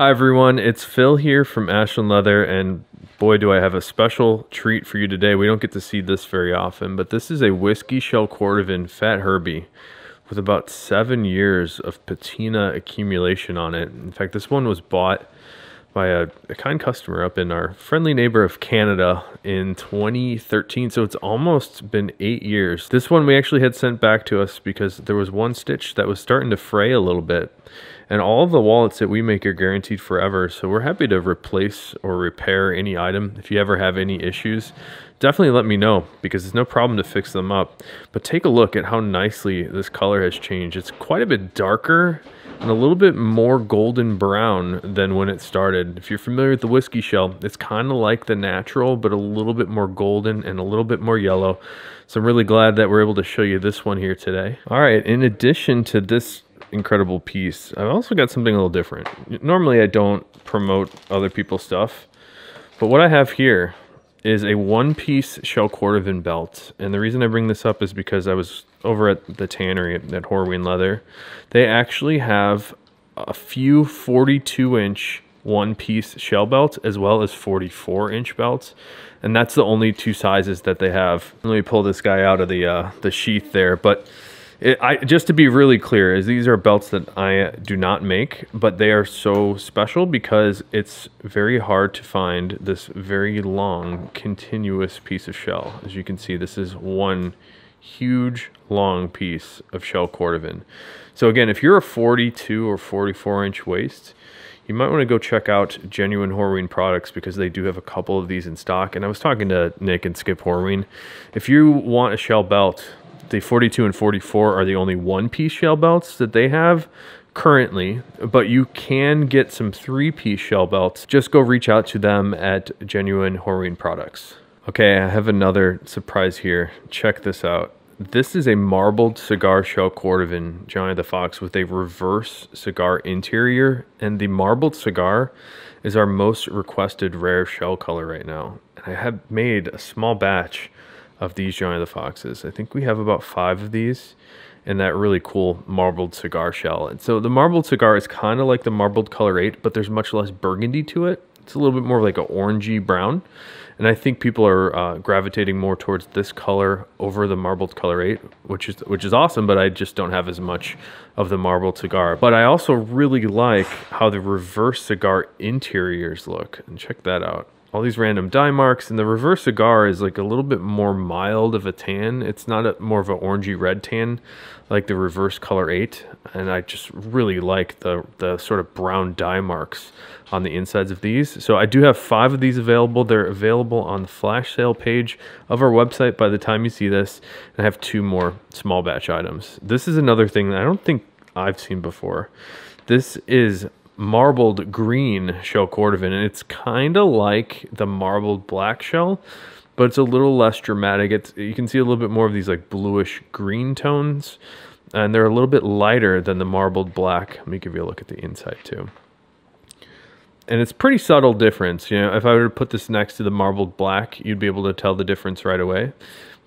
Hi, everyone. It's Phil here from Ashland Leather, and boy, do I have a special treat for you today. We don't get to see this very often, but this is a Whiskey Shell Cordovan Fat Herbie with about seven years of patina accumulation on it. In fact, this one was bought by a, a kind customer up in our friendly neighbor of Canada in 2013. So it's almost been eight years. This one we actually had sent back to us because there was one stitch that was starting to fray a little bit and all of the wallets that we make are guaranteed forever. So we're happy to replace or repair any item. If you ever have any issues, definitely let me know because it's no problem to fix them up. But take a look at how nicely this color has changed. It's quite a bit darker and a little bit more golden brown than when it started. If you're familiar with the whiskey shell, it's kind of like the natural, but a little bit more golden and a little bit more yellow. So I'm really glad that we're able to show you this one here today. All right, in addition to this incredible piece. I've also got something a little different. Normally I don't promote other people's stuff, but what I have here is a one-piece shell cordovan belt. And the reason I bring this up is because I was over at the tannery at, at Horween Leather. They actually have a few 42-inch one-piece shell belts as well as 44-inch belts. And that's the only two sizes that they have. Let me pull this guy out of the, uh, the sheath there. But it, I, just to be really clear, is these are belts that I do not make, but they are so special because it's very hard to find this very long, continuous piece of shell. As you can see, this is one huge, long piece of shell cordovan. So again, if you're a 42 or 44 inch waist, you might want to go check out Genuine Horween products because they do have a couple of these in stock. And I was talking to Nick and Skip Horween. If you want a shell belt the 42 and 44 are the only one piece shell belts that they have currently, but you can get some three piece shell belts. Just go reach out to them at Genuine Horine Products. Okay, I have another surprise here. Check this out. This is a marbled cigar shell cordovan, Johnny the Fox, with a reverse cigar interior. And the marbled cigar is our most requested rare shell color right now. And I have made a small batch of these Johnny the Foxes. I think we have about five of these and that really cool marbled cigar shell. And so the marbled cigar is kind of like the marbled color 8, but there's much less burgundy to it. It's a little bit more like an orangey brown. And I think people are uh, gravitating more towards this color over the marbled color 8, which is which is awesome, but I just don't have as much of the marbled cigar. But I also really like how the reverse cigar interiors look. And check that out all these random dye marks. And the reverse cigar is like a little bit more mild of a tan. It's not a, more of an orangey red tan like the reverse color 8. And I just really like the, the sort of brown dye marks on the insides of these. So I do have five of these available. They're available on the flash sale page of our website by the time you see this. And I have two more small batch items. This is another thing that I don't think I've seen before. This is marbled green shell cordovan, and it's kind of like the marbled black shell, but it's a little less dramatic. It's you can see a little bit more of these like bluish green tones, and they're a little bit lighter than the marbled black. Let me give you a look at the inside too. And it's pretty subtle difference. You know, if I were to put this next to the marbled black, you'd be able to tell the difference right away.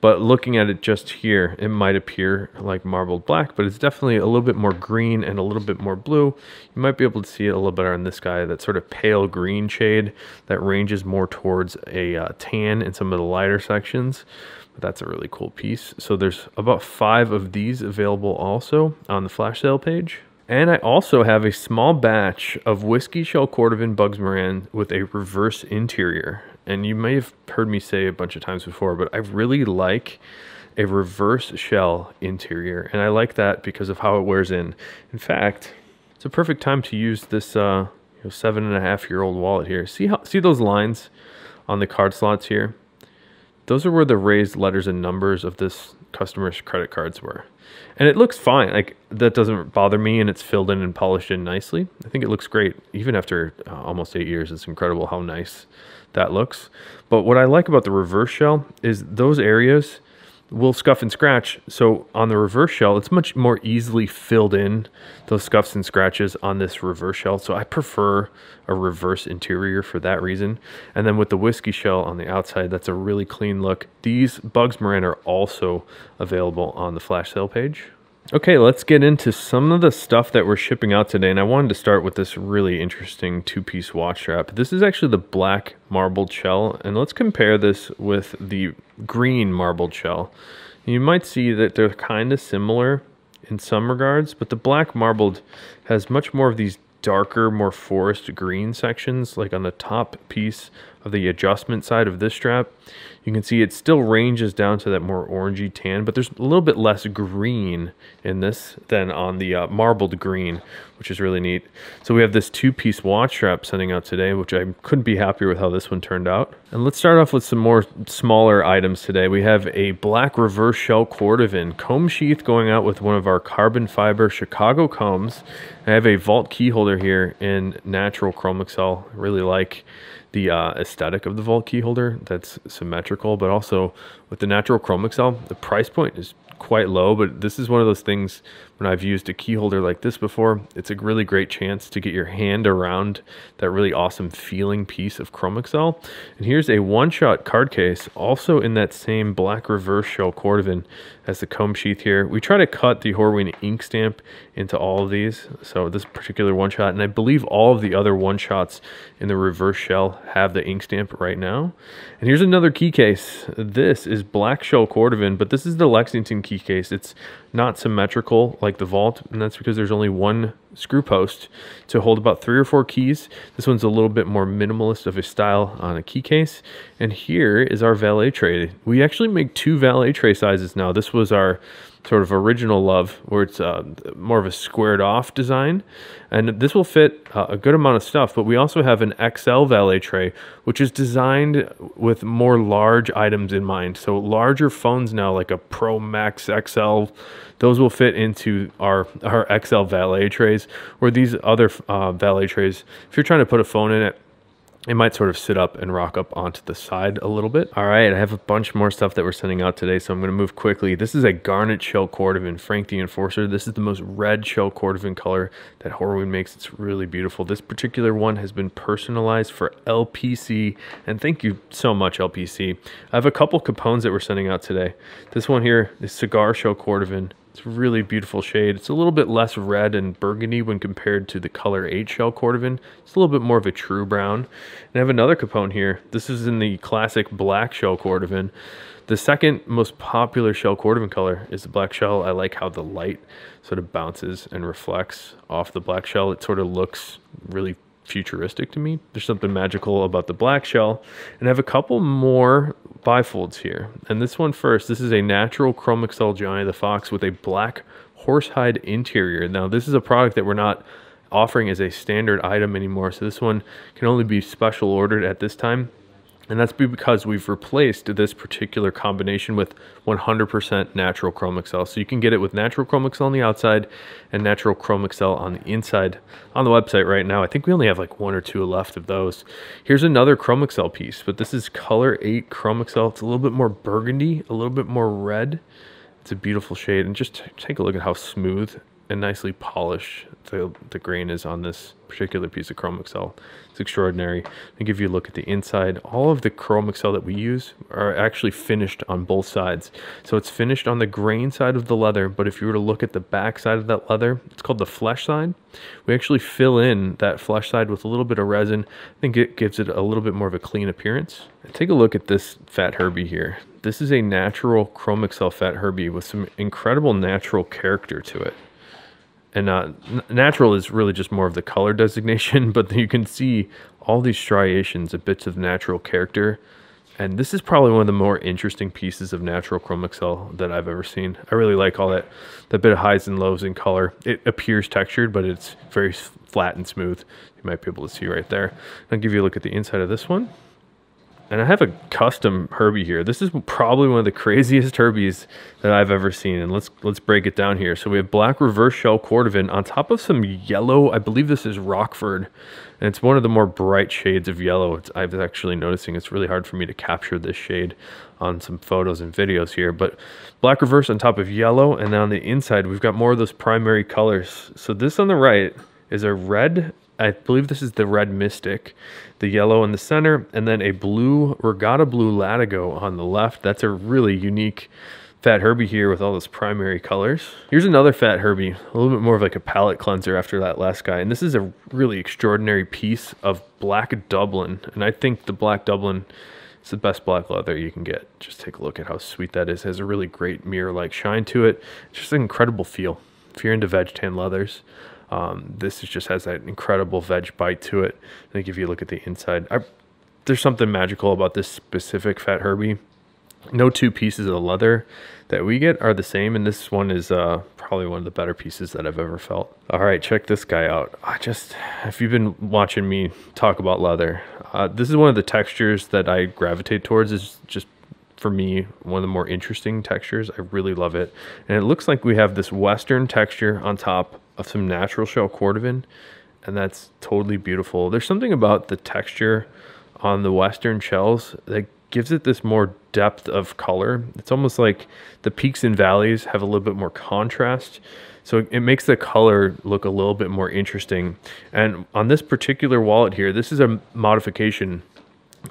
But looking at it just here, it might appear like marbled black, but it's definitely a little bit more green and a little bit more blue. You might be able to see it a little better on this guy, that sort of pale green shade that ranges more towards a uh, tan in some of the lighter sections. But that's a really cool piece. So there's about five of these available also on the flash sale page. And I also have a small batch of Whiskey Shell Cordovan Bugs Moran with a reverse interior and you may have heard me say a bunch of times before, but I really like a reverse shell interior, and I like that because of how it wears in. In fact, it's a perfect time to use this uh, you know, seven and a half year old wallet here. See how see those lines on the card slots here? Those are where the raised letters and numbers of this customer's credit cards were. And it looks fine. Like that doesn't bother me, and it's filled in and polished in nicely. I think it looks great, even after uh, almost eight years. It's incredible how nice that looks. But what I like about the reverse shell is those areas will scuff and scratch. So on the reverse shell, it's much more easily filled in those scuffs and scratches on this reverse shell. So I prefer a reverse interior for that reason. And then with the whiskey shell on the outside, that's a really clean look. These Bugs Moran are also available on the flash sale page. Okay, let's get into some of the stuff that we're shipping out today. And I wanted to start with this really interesting two piece watch strap. This is actually the black marbled shell. And let's compare this with the green marbled shell. You might see that they're kind of similar in some regards, but the black marbled has much more of these darker, more forest green sections, like on the top piece of the adjustment side of this strap, you can see it still ranges down to that more orangey tan, but there's a little bit less green in this than on the uh, marbled green, which is really neat. So we have this two-piece watch strap sending out today, which I couldn't be happier with how this one turned out. And let's start off with some more smaller items today. We have a black reverse shell cordovan comb sheath going out with one of our carbon fiber Chicago combs. I have a vault key holder here in natural chrome excel, really like the uh, aesthetic of the vault key holder that's symmetrical, but also with the natural chrome excel, the price point is quite low, but this is one of those things when I've used a key holder like this before, it's a really great chance to get your hand around that really awesome feeling piece of Chrome Excel. And here's a one-shot card case, also in that same black reverse shell cordovan as the comb sheath here. We try to cut the Horween ink stamp into all of these. So this particular one-shot, and I believe all of the other one-shots in the reverse shell have the ink stamp right now. And here's another key case. This is black shell cordovan, but this is the Lexington key case. It's not symmetrical like like the vault, and that's because there's only one screw post to hold about three or four keys. This one's a little bit more minimalist of a style on a key case. And here is our valet tray. We actually make two valet tray sizes now. This was our sort of original love where it's uh, more of a squared off design. And this will fit uh, a good amount of stuff, but we also have an XL valet tray, which is designed with more large items in mind. So larger phones now, like a Pro Max XL, those will fit into our, our XL valet trays trays or these other uh, valet trays, if you're trying to put a phone in it, it might sort of sit up and rock up onto the side a little bit. All right, I have a bunch more stuff that we're sending out today, so I'm going to move quickly. This is a garnet shell cordovan, Frank the Enforcer. This is the most red shell cordovan color that Horween makes. It's really beautiful. This particular one has been personalized for LPC, and thank you so much, LPC. I have a couple capones that we're sending out today. This one here is cigar shell cordovan it's a really beautiful shade. It's a little bit less red and burgundy when compared to the color 8 shell Cordovan. It's a little bit more of a true brown. And I have another Capone here. This is in the classic black shell Cordovan. The second most popular shell Cordovan color is the black shell. I like how the light sort of bounces and reflects off the black shell. It sort of looks really futuristic to me. There's something magical about the black shell. And I have a couple more bifolds here. And this one first, this is a natural Chrome Excel Giant the Fox with a black horsehide interior. Now this is a product that we're not offering as a standard item anymore. So this one can only be special ordered at this time. And that's because we've replaced this particular combination with 100% natural Chrome XL. So you can get it with natural Chrome XL on the outside and natural Chrome XL on the inside on the website right now. I think we only have like one or two left of those. Here's another Chrome XL piece, but this is color eight Chrome XL. It's a little bit more burgundy, a little bit more red. It's a beautiful shade. And just take a look at how smooth and nicely polished the, the grain is on this particular piece of Chrome Excel. It's extraordinary. I'll give you a look at the inside. All of the Chrome Excel that we use are actually finished on both sides. So it's finished on the grain side of the leather, but if you were to look at the back side of that leather, it's called the flesh side. We actually fill in that flesh side with a little bit of resin. I think it gives it a little bit more of a clean appearance. Take a look at this Fat Herbie here. This is a natural Chrome Excel Fat Herbie with some incredible natural character to it and uh, natural is really just more of the color designation, but you can see all these striations of bits of natural character. And this is probably one of the more interesting pieces of natural Chrome Excel that I've ever seen. I really like all that, that bit of highs and lows in color. It appears textured, but it's very flat and smooth. You might be able to see right there. I'll give you a look at the inside of this one. And I have a custom Herbie here. This is probably one of the craziest Herbies that I've ever seen. And let's let's break it down here. So we have black reverse shell cordovan on top of some yellow. I believe this is Rockford. And it's one of the more bright shades of yellow. It's, I was actually noticing it's really hard for me to capture this shade on some photos and videos here. But black reverse on top of yellow. And then on the inside, we've got more of those primary colors. So this on the right is a red I believe this is the red Mystic, the yellow in the center, and then a blue Regatta Blue Latigo on the left. That's a really unique Fat Herbie here with all those primary colors. Here's another Fat Herbie, a little bit more of like a palette cleanser after that last guy. And this is a really extraordinary piece of black Dublin. And I think the black Dublin is the best black leather you can get. Just take a look at how sweet that is. It has a really great mirror-like shine to it. It's just an incredible feel if you're into veg tan leathers, um, this just has that incredible veg bite to it. I think if you look at the inside, I, there's something magical about this specific Fat Herbie. No two pieces of leather that we get are the same, and this one is uh, probably one of the better pieces that I've ever felt. All right, check this guy out. I just, if you've been watching me talk about leather, uh, this is one of the textures that I gravitate towards is just for me one of the more interesting textures. I really love it. And it looks like we have this western texture on top of some natural shell cordovan, and that's totally beautiful. There's something about the texture on the western shells that gives it this more depth of color. It's almost like the peaks and valleys have a little bit more contrast. So it makes the color look a little bit more interesting. And on this particular wallet here, this is a modification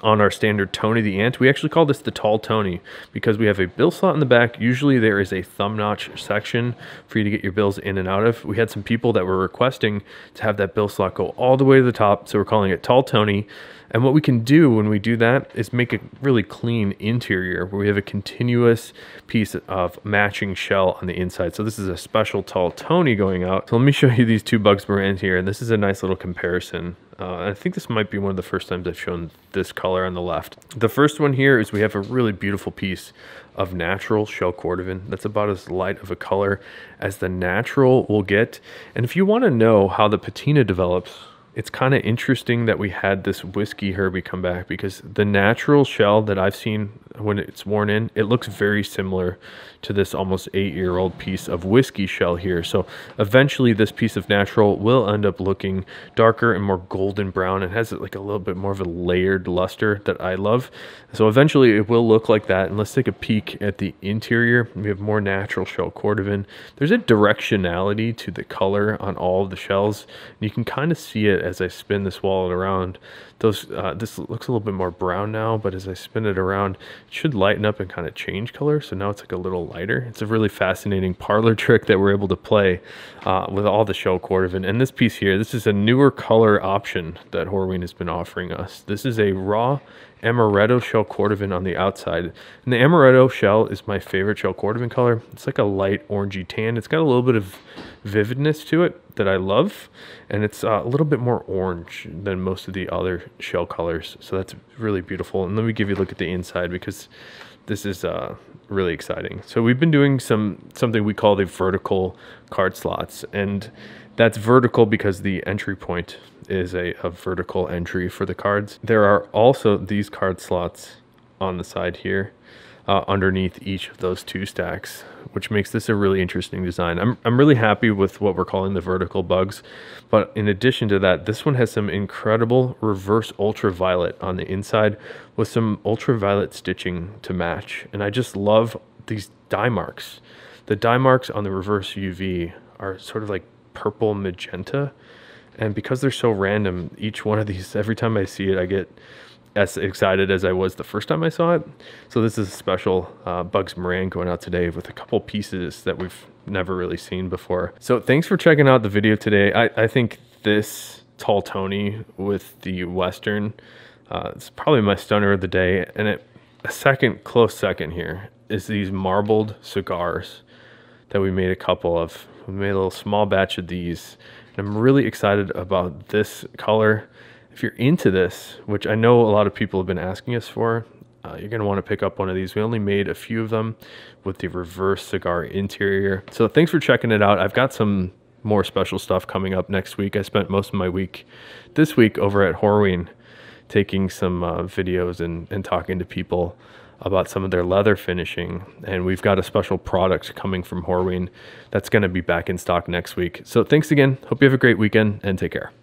on our standard Tony the Ant. We actually call this the Tall Tony because we have a bill slot in the back. Usually there is a thumb notch section for you to get your bills in and out of. We had some people that were requesting to have that bill slot go all the way to the top, so we're calling it Tall Tony. And what we can do when we do that is make a really clean interior where we have a continuous piece of matching shell on the inside. So this is a special tall Tony going out. So let me show you these two Bugs in here. And this is a nice little comparison. Uh, I think this might be one of the first times I've shown this color on the left. The first one here is we have a really beautiful piece of natural shell cordovan. That's about as light of a color as the natural will get. And if you want to know how the patina develops, it's kind of interesting that we had this whiskey Herbie come back because the natural shell that I've seen when it's worn in, it looks very similar to this almost eight year old piece of whiskey shell here. So eventually this piece of natural will end up looking darker and more golden brown and has like a little bit more of a layered luster that I love. So eventually it will look like that. And let's take a peek at the interior. We have more natural shell cordovan. There's a directionality to the color on all of the shells. And you can kind of see it as I spin this wallet around, those uh, this looks a little bit more brown now, but as I spin it around, it should lighten up and kind of change color. So now it's like a little lighter. It's a really fascinating parlor trick that we're able to play uh, with all the shell cordovan. And this piece here, this is a newer color option that Horween has been offering us. This is a raw amaretto shell cordovan on the outside. And the amaretto shell is my favorite shell cordovan color. It's like a light orangey tan. It's got a little bit of vividness to it that I love. And it's uh, a little bit more orange than most of the other shell colors. So that's really beautiful. And let me give you a look at the inside because this is uh, really exciting. So we've been doing some something we call the vertical card slots. And that's vertical because the entry point is a, a vertical entry for the cards. There are also these card slots on the side here. Uh, underneath each of those two stacks, which makes this a really interesting design. I'm, I'm really happy with what we're calling the vertical bugs, but in addition to that, this one has some incredible reverse ultraviolet on the inside with some ultraviolet stitching to match. And I just love these dye marks. The dye marks on the reverse UV are sort of like purple magenta and because they're so random, each one of these, every time I see it, I get as excited as I was the first time I saw it. So this is a special uh, Bugs Moran going out today with a couple pieces that we've never really seen before. So thanks for checking out the video today. I, I think this Tall Tony with the Western, uh, it's probably my stunner of the day. And it, a second, close second here is these marbled cigars that we made a couple of. We made a little small batch of these and I'm really excited about this color. If you're into this, which I know a lot of people have been asking us for, uh, you're going to want to pick up one of these. We only made a few of them with the reverse cigar interior. So thanks for checking it out. I've got some more special stuff coming up next week. I spent most of my week this week over at Horween taking some uh, videos and, and talking to people about some of their leather finishing. And we've got a special product coming from Horween that's going to be back in stock next week. So thanks again. Hope you have a great weekend and take care.